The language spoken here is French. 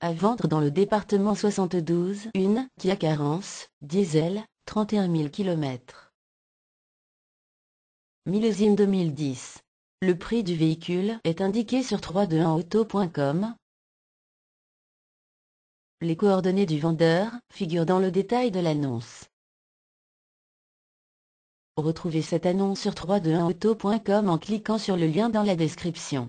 à vendre dans le département 72, une Kia Carence, diesel, 31 000 km. Millésime 2010. Le prix du véhicule est indiqué sur 321auto.com. Les coordonnées du vendeur figurent dans le détail de l'annonce. Retrouvez cette annonce sur 321auto.com en cliquant sur le lien dans la description.